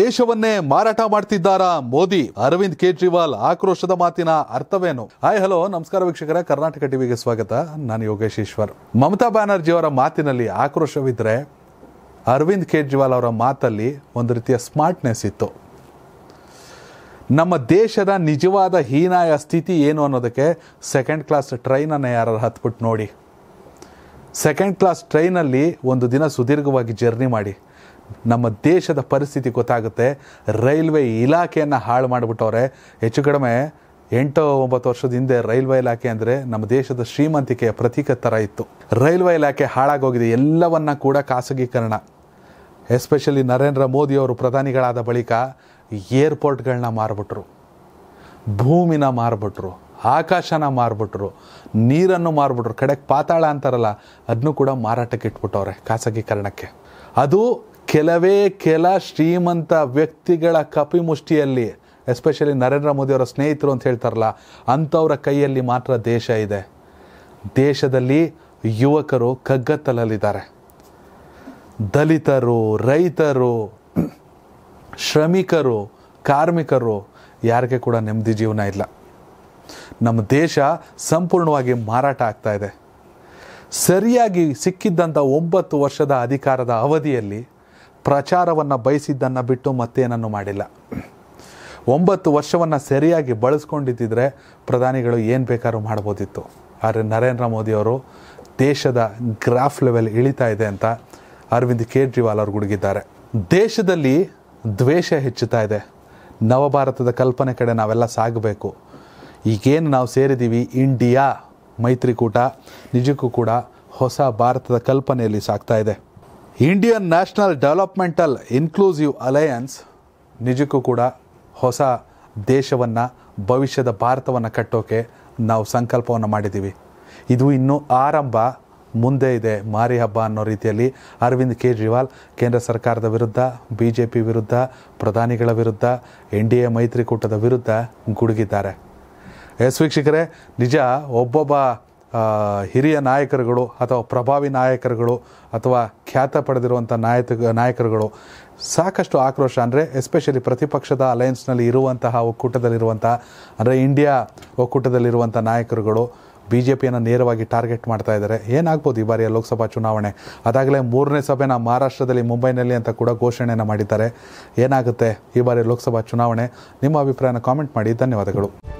ದೇಶವನ್ನೇ ಮಾರಾಟ ಮಾಡ್ತಿದ್ದಾರಾ ಮೋದಿ ಅರವಿಂದ್ ಕೇಜ್ರಿವಾಲ್ ಆಕ್ರೋಶದ ಮಾತಿನ ಅರ್ಥವೇನು ಹಾಯ್ ಹಲೋ ನಮಸ್ಕಾರ ವೀಕ್ಷಕರ ಕರ್ನಾಟಕ ಟಿವಿಗೆ ಸ್ವಾಗತ ನಾನು ಯೋಗೇಶ್ ಮಮತಾ ಬ್ಯಾನರ್ಜಿ ಅವರ ಮಾತಿನಲ್ಲಿ ಆಕ್ರೋಶವಿದ್ರೆ ಅರವಿಂದ್ ಕೇಜ್ರಿವಾಲ್ ಅವರ ಮಾತಲ್ಲಿ ಒಂದು ರೀತಿಯ ಸ್ಮಾರ್ಟ್ನೆಸ್ ಇತ್ತು ನಮ್ಮ ದೇಶದ ನಿಜವಾದ ಹೀನಾಯ ಸ್ಥಿತಿ ಏನು ಅನ್ನೋದಕ್ಕೆ ಸೆಕೆಂಡ್ ಕ್ಲಾಸ್ ಟ್ರೈನನ್ನು ಯಾರು ಹತ್ಬಿಟ್ಟು ನೋಡಿ ಸೆಕೆಂಡ್ ಕ್ಲಾಸ್ ಟ್ರೈನಲ್ಲಿ ಒಂದು ದಿನ ಸುದೀರ್ಘವಾಗಿ ಜರ್ನಿ ಮಾಡಿ ನಮ್ಮ ದೇಶದ ಪರಿಸ್ಥಿತಿ ಗೊತ್ತಾಗುತ್ತೆ ರೈಲ್ವೆ ಇಲಾಖೆಯನ್ನು ಹಾಳು ಮಾಡಿಬಿಟ್ಟವ್ರೆ ಹೆಚ್ಚು ಕಡಿಮೆ ಎಂಟು ಒಂಬತ್ತು ವರ್ಷದ ಹಿಂದೆ ರೈಲ್ವೆ ಇಲಾಖೆ ಅಂದರೆ ನಮ್ಮ ದೇಶದ ಶ್ರೀಮಂತಿಕೆಯ ಪ್ರತೀಕ ಥರ ಇತ್ತು ರೈಲ್ವೆ ಇಲಾಖೆ ಹಾಳಾಗೋಗಿದೆ ಎಲ್ಲವನ್ನ ಕೂಡ ಖಾಸಗೀಕರಣ ಎಸ್ಪೆಷಲಿ ನರೇಂದ್ರ ಮೋದಿಯವರು ಪ್ರಧಾನಿಗಳಾದ ಬಳಿಕ ಏರ್ಪೋರ್ಟ್ಗಳನ್ನ ಮಾರ್ಬಿಟ್ರು ಭೂಮಿನ ಮಾರ್ಬಿಟ್ರು ಆಕಾಶನ ಮಾರ್ಬಿಟ್ರು ನೀರನ್ನು ಮಾರ್ಬಿಟ್ರು ಕಡೆಗೆ ಪಾತಾಳ ಅಂತಾರಲ್ಲ ಅದನ್ನು ಕೂಡ ಮಾರಾಟಕ್ಕೆ ಇಟ್ಬಿಟ್ಟವ್ರೆ ಖಾಸಗೀಕರಣಕ್ಕೆ ಅದು ಕೆಲವೇ ಕೆಲ ಶ್ರೀಮಂತ ವ್ಯಕ್ತಿಗಳ ಕಪಿಮುಷ್ಟಿಯಲ್ಲಿ ಎಸ್ಪೆಷಲಿ ನರೇಂದ್ರ ಮೋದಿಯವರ ಸ್ನೇಹಿತರು ಅಂತ ಹೇಳ್ತಾರಲ್ಲ ಅಂಥವ್ರ ಕೈಯಲ್ಲಿ ಮಾತ್ರ ದೇಶ ಇದೆ ದೇಶದಲ್ಲಿ ಯುವಕರು ಕಗ್ಗತ್ತಲಲ್ಲಿದ್ದಾರೆ ದಲಿತರು ರೈತರು ಶ್ರಮಿಕರು ಕಾರ್ಮಿಕರು ಯಾರಿಗೆ ಕೂಡ ನೆಮ್ಮದಿ ಜೀವನ ಇಲ್ಲ ನಮ್ಮ ದೇಶ ಸಂಪೂರ್ಣವಾಗಿ ಮಾರಾಟ ಆಗ್ತಾ ಇದೆ ಸರಿಯಾಗಿ ಸಿಕ್ಕಿದ್ದಂಥ ಒಂಬತ್ತು ವರ್ಷದ ಅಧಿಕಾರದ ಅವಧಿಯಲ್ಲಿ ಪ್ರಚಾರವನ್ನು ಬಯಸಿದ್ದನ್ನು ಬಿಟ್ಟು ಮತ್ತೇನನ್ನು ಮಾಡಿಲ್ಲ ಒಂಬತ್ತು ವರ್ಷವನ್ನು ಸರಿಯಾಗಿ ಬಳಸ್ಕೊಂಡಿದ್ದಿದ್ರೆ ಪ್ರಧಾನಿಗಳು ಏನು ಬೇಕಾದ್ರೂ ಮಾಡ್ಬೋದಿತ್ತು ಆದರೆ ನರೇಂದ್ರ ಮೋದಿಯವರು ದೇಶದ ಗ್ರಾಫ್ ಲೆವೆಲ್ ಇಳಿತಾ ಇದೆ ಅಂತ ಅರವಿಂದ್ ಕೇಜ್ರಿವಾಲ್ ಅವರು ಗುಡುಗಿದ್ದಾರೆ ದೇಶದಲ್ಲಿ ದ್ವೇಷ ಹೆಚ್ಚುತ್ತಾ ಇದೆ ನವಭಾರತದ ಕಲ್ಪನೆ ಕಡೆ ನಾವೆಲ್ಲ ಸಾಗಬೇಕು ಈಗೇನು ನಾವು ಸೇರಿದ್ದೀವಿ ಇಂಡಿಯಾ ಮೈತ್ರಿಕೂಟ ನಿಜಕ್ಕೂ ಕೂಡ ಹೊಸ ಭಾರತದ ಕಲ್ಪನೆಯಲ್ಲಿ ಸಾಗ್ತಾ ಇದೆ Indian national developmental inclusive alliance ನಿಜಕ್ಕೂ ಕೂಡ ಹೊಸ ದೇಶವನ್ನು ಭವಿಷ್ಯದ ಭಾರತವನ್ನು ಕಟ್ಟೋಕೆ ನಾವು ಸಂಕಲ್ಪವನ್ನು ಮಾಡಿದ್ದೀವಿ ಇದು ಇನ್ನೂ ಆರಂಭ ಮುಂದೆ ಇದೆ ಮಾರಿ ಹಬ್ಬ ಅನ್ನೋ ರೀತಿಯಲ್ಲಿ ಅರವಿಂದ್ ಕೇಜ್ರಿವಾಲ್ ಕೇಂದ್ರ ಸರ್ಕಾರದ ವಿರುದ್ಧ ಬಿ ಜೆ ಪಿ ವಿರುದ್ಧ ಪ್ರಧಾನಿಗಳ ವಿರುದ್ಧ ಎನ್ ಡಿ ಎ ಮೈತ್ರಿಕೂಟದ ವಿರುದ್ಧ ಗುಡುಗಿದ್ದಾರೆ ಎಸ್ ವೀಕ್ಷಕರೇ ನಿಜ ಒಬ್ಬೊಬ್ಬ ಹಿರಿಯ ನಾಯಕರುಗಳು ಅಥವಾ ಪ್ರಭಾವಿ ನಾಯಕರುಗಳು ಅಥವಾ ಖ್ಯಾತ ಪಡೆದಿರುವಂಥ ನಾಯಕ ನಾಯಕರುಗಳು ಸಾಕಷ್ಟು ಆಕ್ರೋಶ ಅಂದರೆ ಎಸ್ಪೆಷಲಿ ಪ್ರತಿಪಕ್ಷದ ಅಲಯನ್ಸ್ನಲ್ಲಿ ಇರುವಂತಹ ಒಕ್ಕೂಟದಲ್ಲಿರುವಂಥ ಅಂದರೆ ಇಂಡಿಯಾ ಒಕ್ಕೂಟದಲ್ಲಿರುವಂಥ ನಾಯಕರುಗಳು ಬಿ ಜೆ ಪಿಯನ್ನು ನೇರವಾಗಿ ಟಾರ್ಗೆಟ್ ಮಾಡ್ತಾ ಇದ್ದಾರೆ ಏನಾಗ್ಬೋದು ಈ ಬಾರಿಯ ಲೋಕಸಭಾ ಚುನಾವಣೆ ಅದಾಗಲೇ ಮೂರನೇ ಸಭೆನ ಮಹಾರಾಷ್ಟ್ರದಲ್ಲಿ ಮುಂಬೈನಲ್ಲಿ ಅಂತ ಕೂಡ ಘೋಷಣೆಯನ್ನು ಮಾಡಿದ್ದಾರೆ ಏನಾಗುತ್ತೆ ಈ ಬಾರಿ ಲೋಕಸಭಾ ಚುನಾವಣೆ ನಿಮ್ಮ ಅಭಿಪ್ರಾಯನ ಕಾಮೆಂಟ್ ಮಾಡಿ ಧನ್ಯವಾದಗಳು